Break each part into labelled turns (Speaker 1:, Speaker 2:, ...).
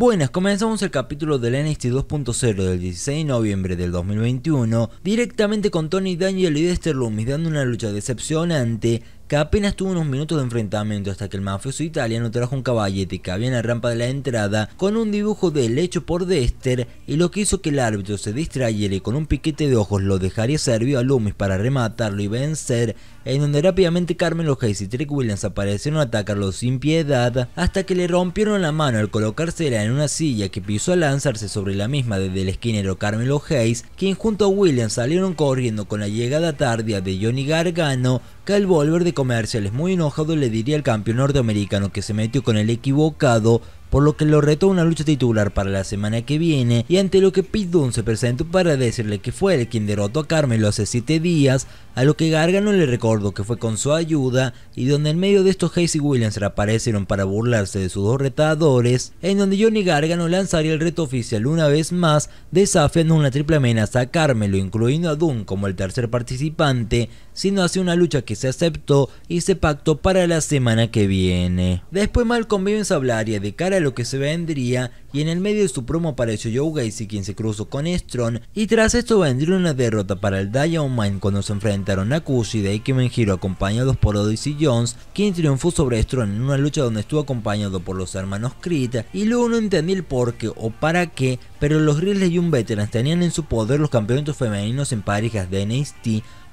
Speaker 1: Buenas, comenzamos el capítulo del NXT 2.0 del 16 de noviembre del 2021 directamente con Tony Daniel y Dexter Loomis dando una lucha decepcionante que apenas tuvo unos minutos de enfrentamiento hasta que el mafioso italiano trajo un caballete que había en la rampa de la entrada con un dibujo de él hecho por Dexter y lo que hizo que el árbitro se distrayera y con un piquete de ojos lo dejaría servir a Loomis para rematarlo y vencer, en donde rápidamente Carmelo Hayes y Trick Williams aparecieron a atacarlo sin piedad hasta que le rompieron la mano al colocársela en una silla que pisó a lanzarse sobre la misma desde el esquinero Carmelo Hayes, quien junto a Williams salieron corriendo con la llegada tardía de Johnny Gargano el volver de es muy enojado le diría al campeón norteamericano que se metió con el equivocado, por lo que lo retó a una lucha titular para la semana que viene y ante lo que Pete Dunn se presentó para decirle que fue el quien derrotó a Carmelo hace 7 días, a lo que Gargano le recordó que fue con su ayuda y donde en medio de estos Hayes y Williams reaparecieron para burlarse de sus dos retadores, en donde Johnny Gargano lanzaría el reto oficial una vez más desafiando una triple amenaza a Carmelo incluyendo a Dunn como el tercer participante sino hacia una lucha que se aceptó y se pactó para la semana que viene. Después Malcolm Bivens hablaría de cara a lo que se vendría y en el medio de su promo apareció Joe Gacy quien se cruzó con Strong y tras esto vendría una derrota para el Diamond cuando se enfrentaron a Kushi de Aikimen Hero. acompañados por Odyssey Jones quien triunfó sobre Strong en una lucha donde estuvo acompañado por los hermanos Creed y luego no entendí el por qué o para qué pero los Reels y un Veterans tenían en su poder los campeonatos femeninos en parejas de NXT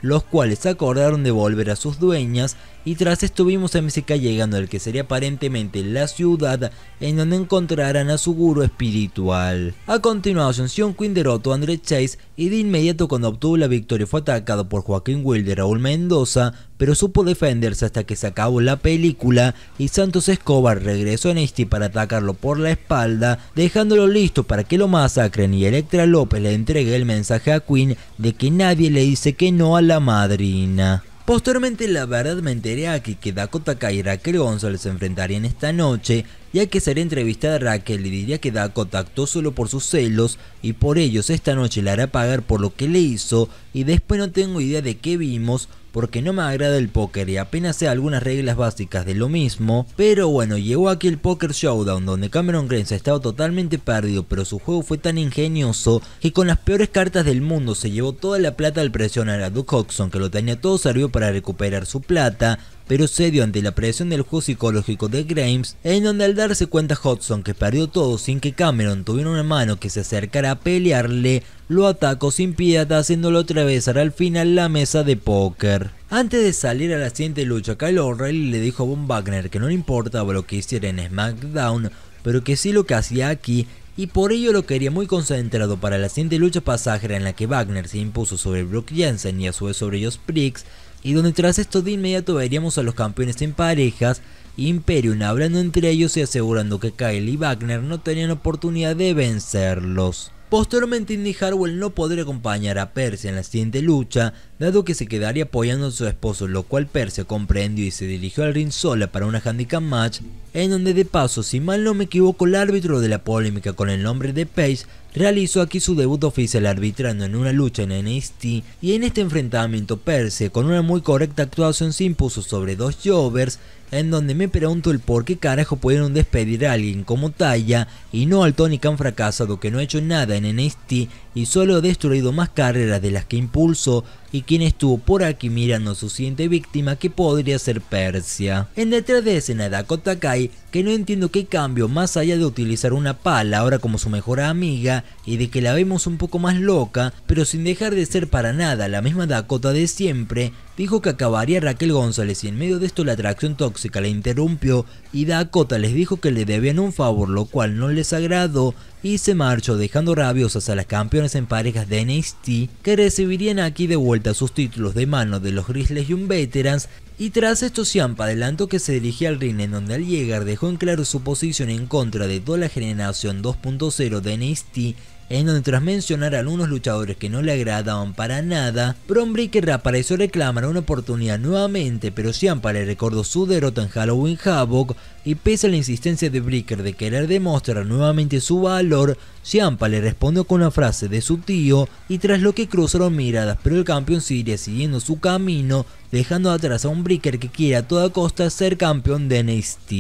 Speaker 1: los cuales acordaron de volver a sus dueñas y tras estuvimos a MSK llegando al que sería aparentemente la ciudad en donde encontrarán a su guru espiritual. A continuación, Sean Quinn derrotó a André Chase y de inmediato cuando obtuvo la victoria fue atacado por Joaquín Wilder Raúl Mendoza, pero supo defenderse hasta que se acabó la película y Santos Escobar regresó a Nasty este para atacarlo por la espalda, dejándolo listo para que lo masacren y Electra López le entregue el mensaje a Quinn de que nadie le dice que no a la madrina. Posteriormente la verdad me enteré a que Dakota Kai y Raquel González se enfrentarían esta noche, ya que sería entrevistada Raquel y diría que Dakota actuó solo por sus celos y por ellos esta noche le hará pagar por lo que le hizo y después no tengo idea de qué vimos, porque no me agrada el póker y apenas sé algunas reglas básicas de lo mismo, pero bueno, llegó aquí el Poker Showdown donde Cameron Grimes estaba totalmente perdido, pero su juego fue tan ingenioso que con las peores cartas del mundo se llevó toda la plata al presionar a Duke Hodgson que lo tenía todo servido para recuperar su plata, pero dio ante la presión del juego psicológico de Grimes, en donde al darse cuenta Hudson que perdió todo sin que Cameron tuviera una mano que se acercara a pelearle, lo atacó sin piedad haciéndolo atravesar al final la mesa de póker. Antes de salir a la siguiente lucha, Kyle O'Reilly le dijo a Von Wagner que no le importaba lo que hiciera en SmackDown, pero que sí lo que hacía aquí y por ello lo quería muy concentrado para la siguiente lucha pasajera en la que Wagner se impuso sobre Brock Jensen y a su vez sobre los Briggs y donde tras esto de inmediato veríamos a los campeones en parejas Imperium hablando entre ellos y asegurando que Kyle y Wagner no tenían oportunidad de vencerlos. Posteriormente Indy Harwell no podría acompañar a Percy en la siguiente lucha, dado que se quedaría apoyando a su esposo, lo cual Percy comprendió y se dirigió al ring sola para una handicap match, en donde de paso, si mal no me equivoco, el árbitro de la polémica con el nombre de Pace realizó aquí su debut oficial arbitrando en una lucha en NXT y en este enfrentamiento Percy con una muy correcta actuación se impuso sobre dos Jovers en donde me pregunto el por qué carajo pudieron despedir a alguien como Taya y no al Tony Khan fracasado que no ha hecho nada en este y solo ha destruido más carreras de las que impulso y quien estuvo por aquí mirando a su siguiente víctima que podría ser Persia. En detrás de escena Dakota Kai, que no entiendo qué cambio más allá de utilizar una pala ahora como su mejor amiga y de que la vemos un poco más loca, pero sin dejar de ser para nada la misma Dakota de siempre, dijo que acabaría Raquel González y en medio de esto la atracción tóxica la interrumpió y Dakota les dijo que le debían un favor, lo cual no les agradó y se marchó dejando rabiosas a las campeonas en parejas de NXT que recibirían aquí de vuelta sus títulos de mano de los Grizzlies y un Veterans, y tras esto Ciampa adelanto que se dirigía al ring en donde al llegar dejó en claro su posición en contra de toda la generación 2.0 de NXT en donde tras mencionar a algunos luchadores que no le agradaban para nada, Bron apareció reapareció reclamar una oportunidad nuevamente, pero Ciampa le recordó su derrota en Halloween Havoc y pese a la insistencia de Breaker de querer demostrar nuevamente su valor, Ciampa le respondió con una frase de su tío y tras lo que cruzaron miradas, pero el campeón sigue siguiendo su camino dejando atrás a un Breaker que quiere a toda costa ser campeón de NXT.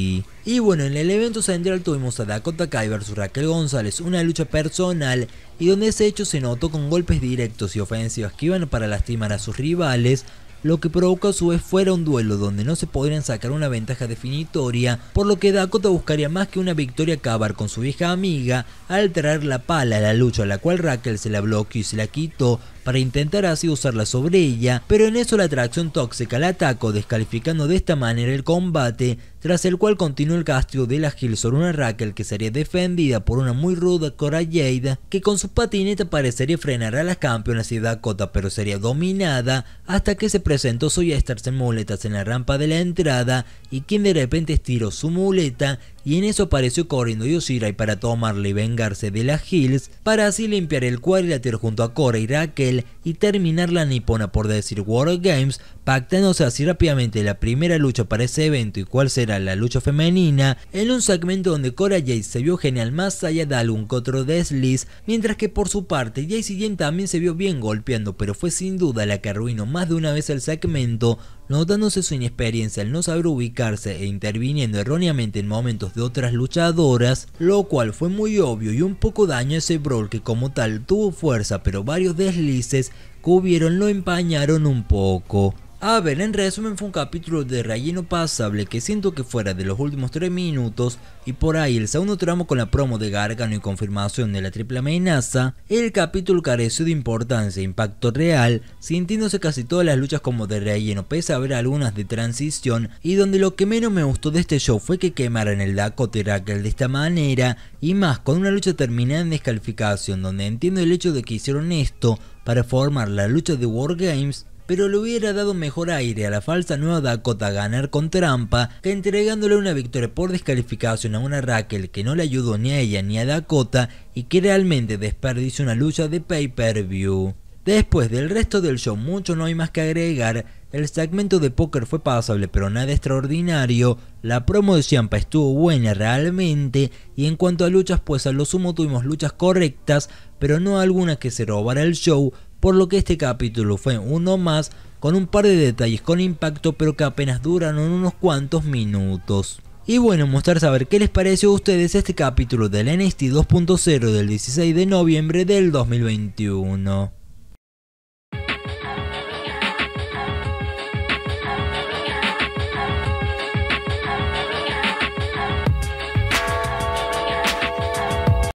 Speaker 1: Y bueno, en el evento central tuvimos a Dakota Kai versus Raquel González, una lucha personal y donde ese hecho se notó con golpes directos y ofensivas que iban para lastimar a sus rivales, lo que provocó a su vez fuera un duelo donde no se podrían sacar una ventaja definitoria, por lo que Dakota buscaría más que una victoria acabar con su vieja amiga al traer la pala a la lucha a la cual Raquel se la bloqueó y se la quitó, para intentar así usarla sobre ella, pero en eso la atracción tóxica la atacó descalificando de esta manera el combate tras el cual continuó el castigo de las Hills sobre una Raquel que sería defendida por una muy ruda Cora Jade, que con su patineta parecería frenar a las campeonas y Dakota, pero sería dominada hasta que se presentó a Stars en muletas en la rampa de la entrada y quien de repente estiró su muleta y en eso apareció corriendo y para tomarle y vengarse de las Hills, para así limpiar el cuadrilátero junto a Cora y Raquel y terminar la nipona por decir World Games, pactándose así rápidamente la primera lucha para ese evento y cuál será la lucha femenina, en un segmento donde Cora Jade se vio genial más allá de algún otro desliz, mientras que por su parte y Jen también se vio bien golpeando, pero fue sin duda la que arruinó más de una vez el segmento, notándose su inexperiencia al no saber ubicarse e interviniendo erróneamente en momentos de otras luchadoras, lo cual fue muy obvio y un poco daño a ese brawl que como tal tuvo fuerza pero varios deslices que hubieron lo empañaron un poco. A ver, en resumen fue un capítulo de relleno pasable que siento que fuera de los últimos 3 minutos y por ahí el segundo tramo con la promo de Gargano y confirmación de la triple amenaza, el capítulo careció de importancia e impacto real, sintiéndose casi todas las luchas como de relleno pese a haber algunas de transición y donde lo que menos me gustó de este show fue que quemaran el Dakota de esta manera y más con una lucha terminada en descalificación donde entiendo el hecho de que hicieron esto para formar la lucha de Wargames pero le hubiera dado mejor aire a la falsa nueva Dakota ganar con trampa que entregándole una victoria por descalificación a una Raquel que no le ayudó ni a ella ni a Dakota y que realmente desperdició una lucha de pay-per-view. Después del resto del show mucho no hay más que agregar, el segmento de póker fue pasable pero nada extraordinario, la promo de Ciampa estuvo buena realmente y en cuanto a luchas pues a lo sumo tuvimos luchas correctas pero no algunas que se robara el show por lo que este capítulo fue uno más con un par de detalles con impacto pero que apenas duran unos cuantos minutos. Y bueno, mostrar saber qué les pareció a ustedes este capítulo del NXT 2.0 del 16 de noviembre del 2021.